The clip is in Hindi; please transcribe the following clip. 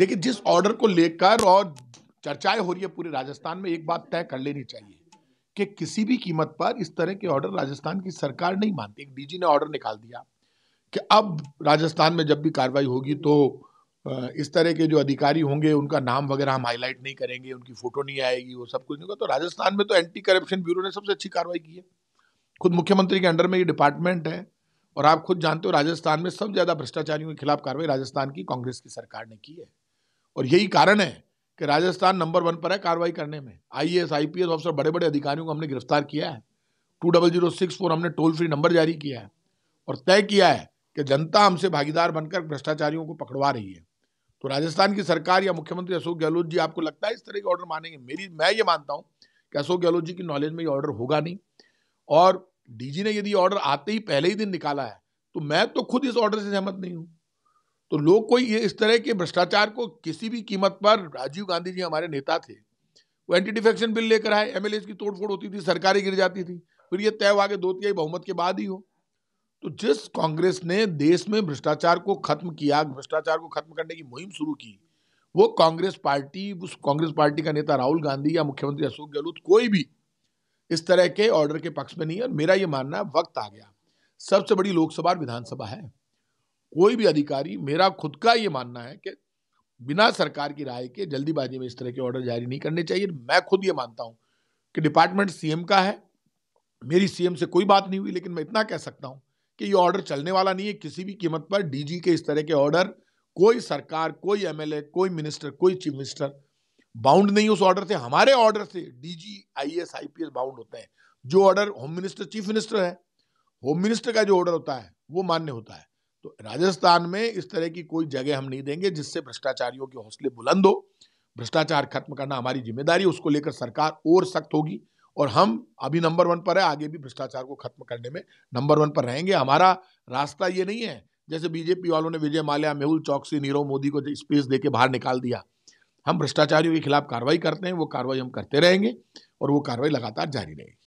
देखिए जिस ऑर्डर को लेकर और चर्चाएं हो रही है पूरे राजस्थान में एक बात तय कर लेनी चाहिए कि किसी भी कीमत पर इस तरह के ऑर्डर राजस्थान की सरकार नहीं मानती एक डीजी ने ऑर्डर निकाल दिया कि अब राजस्थान में जब भी कार्रवाई होगी तो इस तरह के जो अधिकारी होंगे उनका नाम वगैरह हम हाईलाइट नहीं करेंगे उनकी फोटो नहीं आएगी वो सब कुछ नहीं होगा तो राजस्थान में तो एंटी करप्शन ब्यूरो ने सबसे अच्छी कार्रवाई की है खुद मुख्यमंत्री के अंडर में ये डिपार्टमेंट है और आप खुद जानते हो राजस्थान में सब ज़्यादा भ्रष्टाचारियों के खिलाफ कार्रवाई राजस्थान की कांग्रेस की सरकार ने की है और यही कारण है कि राजस्थान नंबर वन पर है कार्रवाई करने में आई एस अफसर बड़े बड़े अधिकारियों को हमने गिरफ्तार किया है two double zero six four हमने टोल फ्री नंबर जारी किया है और तय किया है कि जनता हमसे भागीदार बनकर भ्रष्टाचारियों को पकड़वा रही है तो राजस्थान की सरकार या मुख्यमंत्री अशोक गहलोत जी आपको लगता है इस तरह के ऑर्डर मानेंगे मेरी मैं ये मानता हूँ कि अशोक गहलोत जी की नॉलेज में ये ऑर्डर होगा नहीं और डीजी ने यदि ऑर्डर आते ही पहले ही दिन निकाला है तो मैं तो खुद इस ऑर्डर से सहमत नहीं हूँ तो लोग कोई ये इस तरह के भ्रष्टाचार को किसी भी कीमत पर राजीव गांधी जी हमारे नेता थे वो एंटी डिफेक्शन बिल लेकर आए एम की तोड़फोड़ होती थी सरकारें गिर जाती थी फिर ये तय हुआ कि दो तिहाई बहुमत के बाद ही हो तो जिस कांग्रेस ने देश में भ्रष्टाचार को खत्म किया भ्रष्टाचार को खत्म करने की मुहिम शुरू की वो कांग्रेस पार्टी उस कांग्रेस पार्टी का नेता राहुल गांधी या मुख्यमंत्री अशोक गहलोत कोई भी इस तरह के ऑर्डर के पक्ष में नहीं है और मेरा ये मानना वक्त आ गया सबसे बड़ी लोकसभा और विधानसभा है कोई भी अधिकारी मेरा खुद का ये मानना है कि बिना सरकार की राय के जल्दीबाजी में इस तरह के ऑर्डर जारी नहीं करने चाहिए मैं खुद ये मानता हूँ कि डिपार्टमेंट सीएम का है मेरी सीएम से कोई बात नहीं हुई लेकिन मैं इतना कह सकता हूँ कि ये ऑर्डर चलने वाला नहीं है किसी भी कीमत पर डीजी के इस तरह के ऑर्डर कोई सरकार कोई एमएलए कोई मिनिस्टर कोई चीफ मिनिस्टर बाउंड नहीं उस ऑर्डर से हमारे ऑर्डर से डीजी आईएएस आईपीएस बाउंड होते हैं जो order home minister chief minister है होम मिनिस्टर का जो ऑर्डर होता है वो मान्य होता है तो राजस्थान में इस तरह की कोई जगह हम नहीं देंगे जिससे भ्रष्टाचारियों के हौसले बुलंद हो भ्रष्टाचार खत्म करना हमारी जिम्मेदारी उसको लेकर सरकार और सख्त होगी और हम अभी नंबर वन पर है आगे भी भ्रष्टाचार को खत्म करने में नंबर वन पर रहेंगे हमारा रास्ता ये नहीं है जैसे बीजेपी वालों ने विजय माल्या मेहुल चौकसी नीरव मोदी को स्पेस दे के बाहर निकाल दिया हम भ्रष्टाचारियों के खिलाफ कार्रवाई करते हैं वो कार्रवाई हम करते रहेंगे और वो कार्रवाई लगातार जारी रहेगी